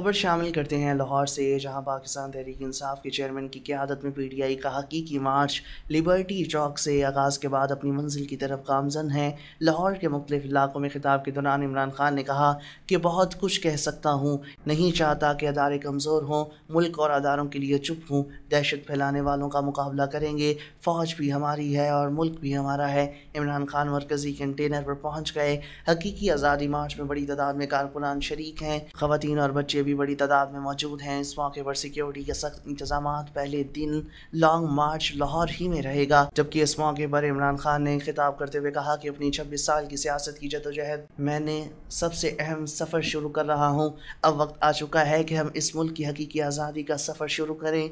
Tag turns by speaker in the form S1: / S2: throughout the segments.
S1: खबर शामिल करते हैं लाहौर से जहां पाकिस्तान तहरीक इंसाफ के चेयरमैन की क्यादत में पीटीआई का हकीकी मार्च लिबर्टी चौक से आगाज़ के बाद अपनी मंजिल की तरफ गामजन है लाहौर के मुख्तलिफ इलाकों में खिताब के दौरान इमरान खान ने कहा कि बहुत कुछ कह सकता हूँ नहीं चाहता कि अदारे कमज़ोर हों मुल्क और अदारों के लिए चुप हूँ दहशत फैलाने वालों का मुकाबला करेंगे फ़ौज भी हमारी है और मुल्क भी हमारा है इमरान खान मरकजी कंटेनर पर पहुँच गए हकीकी आज़ादी मार्च में बड़ी तादाद में कारकुनान शरीक हैं ख़वान और बच्चे भी भी बड़ी तादाद में मौजूद हैं इस मौके पर सिक्योरिटी के सख्त इंतजाम पहले दिन लॉन्ग मार्च लाहौर ही में रहेगा जबकि इस मौके पर इमरान खान ने खिताब करते हुए कहा कि अपनी छब्बीस साल की सियासत की जदोजहद मैंने सबसे अहम सफ़र शुरू कर रहा हूँ अब वक्त आ चुका है कि हम इस मुल्क की हकीकी आज़ादी का सफ़र शुरू करें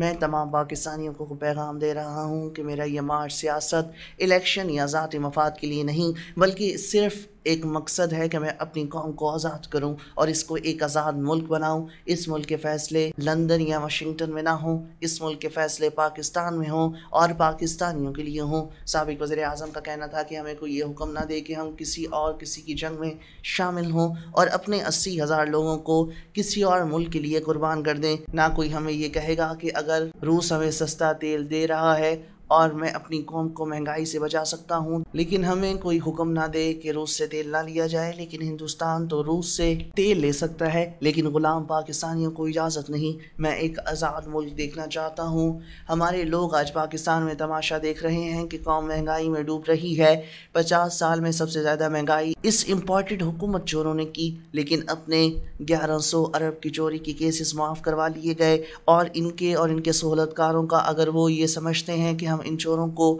S1: मैं तमाम पाकिस्तानियों को पैगाम दे रहा हूँ कि मेरा ये मार्च सियासत इलेक्शन या ज़ाती मफाद के लिए नहीं बल्कि सिर्फ एक मकसद है कि मैं अपनी कौम को आज़ाद करूं और इसको एक आज़ाद मुल्क बनाऊं इस मुल्क के फ़ैसले लंदन या वाशिंगटन में ना हों इस मुल्क के फ़ैसले पाकिस्तान में हों और पाकिस्तानियों के लिए हों सबक वज़र अजम का कहना था कि हमें कोई ये हुक्म ना दे कि हम किसी और किसी की जंग में शामिल हों और अपने अस्सी हज़ार लोगों को किसी और मुल्क के लिए कुर्बान कर दें ना कोई हमें ये कहेगा कि अगर रूस हमें सस्ता तेल दे रहा है और मैं अपनी कौम को महंगाई से बचा सकता हूँ लेकिन हमें कोई हुक्म ना दे कि रूस से तेल ना लिया जाए लेकिन हिंदुस्तान तो रूस से तेल ले सकता है लेकिन गुलाम पाकिस्तानियों को इजाज़त नहीं मैं एक आज़ाद मुल्क देखना चाहता हूँ हमारे लोग आज पाकिस्तान में तमाशा देख रहे हैं कि कौम महंगाई में डूब रही है पचास साल में सबसे ज़्यादा महंगाई इस इम्पोर्टेड हुकूमत चोरों ने की लेकिन अपने ग्यारह सौ अरब की चोरी के केसेस माफ़ करवा लिए गए और इनके और इनके सहूलतकारों का अगर वो ये समझते हैं कि हम इन चोरों को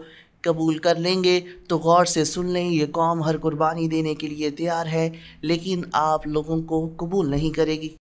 S1: कबूल कर लेंगे तो गौर से सुन लें ये कौम हर कुर्बानी देने के लिए तैयार है लेकिन आप लोगों को कबूल नहीं करेगी